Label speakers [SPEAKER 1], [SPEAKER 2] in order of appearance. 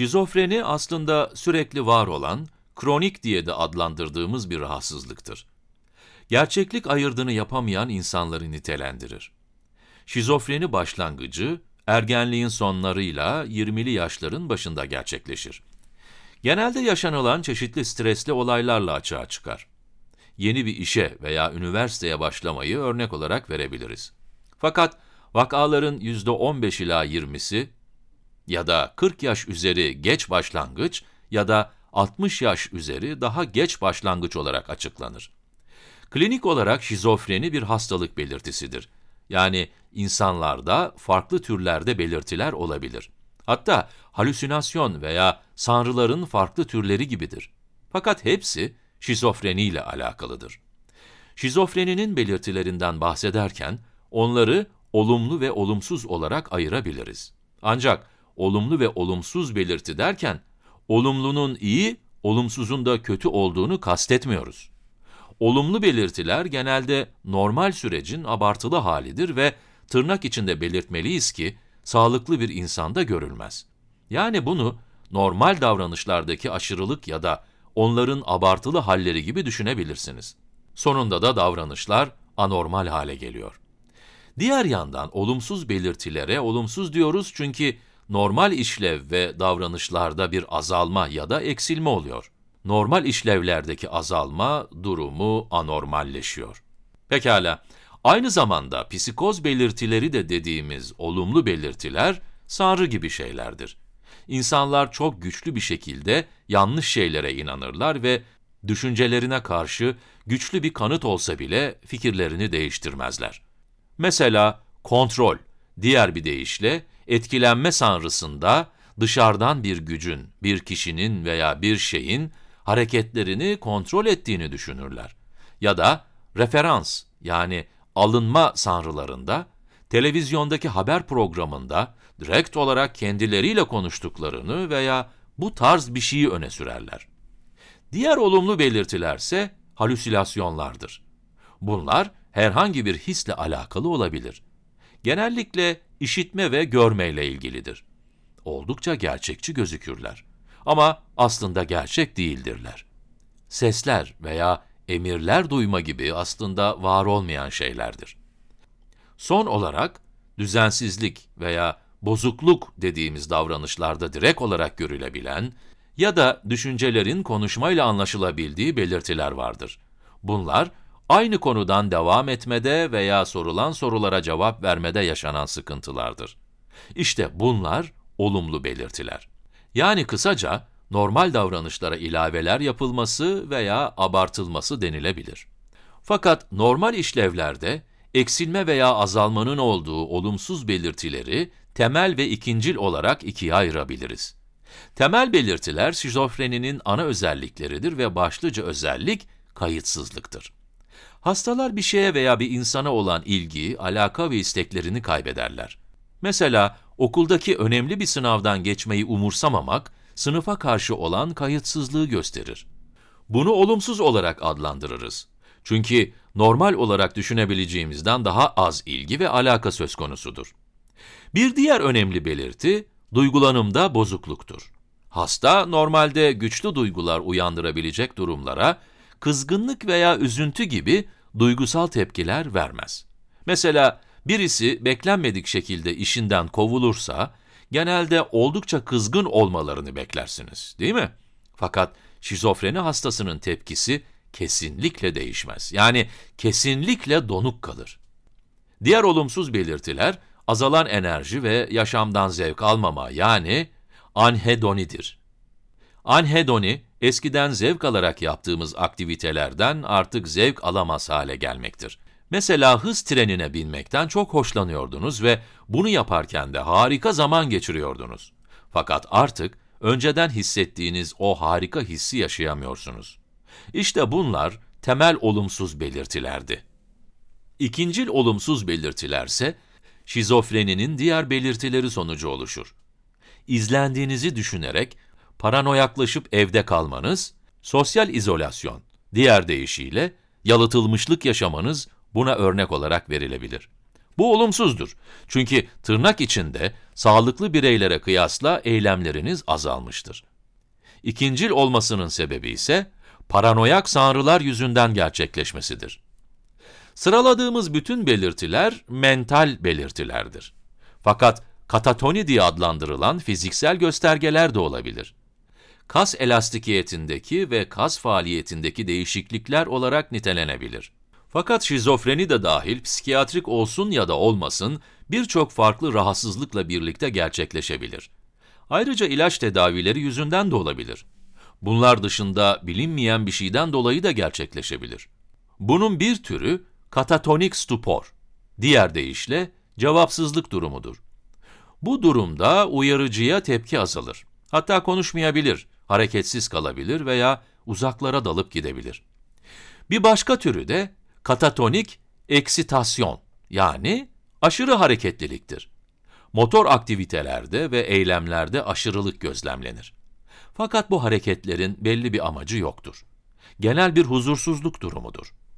[SPEAKER 1] Şizofreni aslında sürekli var olan, kronik diye de adlandırdığımız bir rahatsızlıktır. Gerçeklik ayırdığını yapamayan insanları nitelendirir. Şizofreni başlangıcı, ergenliğin sonlarıyla 20'li yaşların başında gerçekleşir. Genelde yaşanılan çeşitli stresli olaylarla açığa çıkar. Yeni bir işe veya üniversiteye başlamayı örnek olarak verebiliriz. Fakat vakaların %15 ila 20'si ya da 40 yaş üzeri geç başlangıç ya da 60 yaş üzeri daha geç başlangıç olarak açıklanır. Klinik olarak şizofreni bir hastalık belirtisidir. Yani insanlarda farklı türlerde belirtiler olabilir. Hatta halüsinasyon veya sanrıların farklı türleri gibidir. Fakat hepsi şizofreni ile alakalıdır. Şizofreninin belirtilerinden bahsederken onları olumlu ve olumsuz olarak ayırabiliriz. Ancak olumlu ve olumsuz belirti derken, olumlunun iyi, olumsuzun da kötü olduğunu kastetmiyoruz. Olumlu belirtiler genelde normal sürecin abartılı halidir ve tırnak içinde belirtmeliyiz ki sağlıklı bir insanda görülmez. Yani bunu normal davranışlardaki aşırılık ya da onların abartılı halleri gibi düşünebilirsiniz. Sonunda da davranışlar anormal hale geliyor. Diğer yandan olumsuz belirtilere olumsuz diyoruz çünkü normal işlev ve davranışlarda bir azalma ya da eksilme oluyor. Normal işlevlerdeki azalma durumu anormalleşiyor. Pekala, aynı zamanda psikoz belirtileri de dediğimiz olumlu belirtiler sanrı gibi şeylerdir. İnsanlar çok güçlü bir şekilde yanlış şeylere inanırlar ve düşüncelerine karşı güçlü bir kanıt olsa bile fikirlerini değiştirmezler. Mesela kontrol, diğer bir deyişle etkilenme sanrısında dışarıdan bir gücün, bir kişinin veya bir şeyin hareketlerini kontrol ettiğini düşünürler. Ya da referans yani alınma sanrılarında televizyondaki haber programında direkt olarak kendileriyle konuştuklarını veya bu tarz bir şeyi öne sürerler. Diğer olumlu belirtilerse halüsinasyonlardır. Bunlar herhangi bir hisle alakalı olabilir genellikle işitme ve görmeyle ilgilidir. Oldukça gerçekçi gözükürler ama aslında gerçek değildirler. Sesler veya emirler duyma gibi aslında var olmayan şeylerdir. Son olarak düzensizlik veya bozukluk dediğimiz davranışlarda direkt olarak görülebilen ya da düşüncelerin konuşmayla anlaşılabildiği belirtiler vardır. Bunlar aynı konudan devam etmede veya sorulan sorulara cevap vermede yaşanan sıkıntılardır. İşte bunlar olumlu belirtiler. Yani kısaca normal davranışlara ilaveler yapılması veya abartılması denilebilir. Fakat normal işlevlerde eksilme veya azalmanın olduğu olumsuz belirtileri temel ve ikincil olarak ikiye ayırabiliriz. Temel belirtiler şizofreninin ana özellikleridir ve başlıca özellik kayıtsızlıktır. Hastalar bir şeye veya bir insana olan ilgi, alaka ve isteklerini kaybederler. Mesela okuldaki önemli bir sınavdan geçmeyi umursamamak, sınıfa karşı olan kayıtsızlığı gösterir. Bunu olumsuz olarak adlandırırız. Çünkü normal olarak düşünebileceğimizden daha az ilgi ve alaka söz konusudur. Bir diğer önemli belirti, duygulanımda bozukluktur. Hasta, normalde güçlü duygular uyandırabilecek durumlara kızgınlık veya üzüntü gibi duygusal tepkiler vermez. Mesela birisi beklenmedik şekilde işinden kovulursa, genelde oldukça kızgın olmalarını beklersiniz, değil mi? Fakat şizofreni hastasının tepkisi kesinlikle değişmez. Yani kesinlikle donuk kalır. Diğer olumsuz belirtiler azalan enerji ve yaşamdan zevk almama yani anhedonidir. Anhedoni, eskiden zevk alarak yaptığımız aktivitelerden artık zevk alamaz hale gelmektir. Mesela hız trenine binmekten çok hoşlanıyordunuz ve bunu yaparken de harika zaman geçiriyordunuz. Fakat artık önceden hissettiğiniz o harika hissi yaşayamıyorsunuz. İşte bunlar temel olumsuz belirtilerdi. İkincil olumsuz belirtilerse, şizofreninin diğer belirtileri sonucu oluşur. İzlendiğinizi düşünerek paranoyaklaşıp evde kalmanız, sosyal izolasyon, diğer deyişiyle yalıtılmışlık yaşamanız buna örnek olarak verilebilir. Bu olumsuzdur. Çünkü tırnak içinde sağlıklı bireylere kıyasla eylemleriniz azalmıştır. İkincil olmasının sebebi ise paranoyak sanrılar yüzünden gerçekleşmesidir. Sıraladığımız bütün belirtiler mental belirtilerdir. Fakat katatoni diye adlandırılan fiziksel göstergeler de olabilir kas elastikiyetindeki ve kas faaliyetindeki değişiklikler olarak nitelenebilir. Fakat şizofreni de dahil psikiyatrik olsun ya da olmasın birçok farklı rahatsızlıkla birlikte gerçekleşebilir. Ayrıca ilaç tedavileri yüzünden de olabilir. Bunlar dışında bilinmeyen bir şeyden dolayı da gerçekleşebilir. Bunun bir türü katatonik stupor, diğer deyişle cevapsızlık durumudur. Bu durumda uyarıcıya tepki azalır. Hatta konuşmayabilir, hareketsiz kalabilir veya uzaklara dalıp gidebilir. Bir başka türü de katatonik eksitasyon yani aşırı hareketliliktir. Motor aktivitelerde ve eylemlerde aşırılık gözlemlenir. Fakat bu hareketlerin belli bir amacı yoktur. Genel bir huzursuzluk durumudur.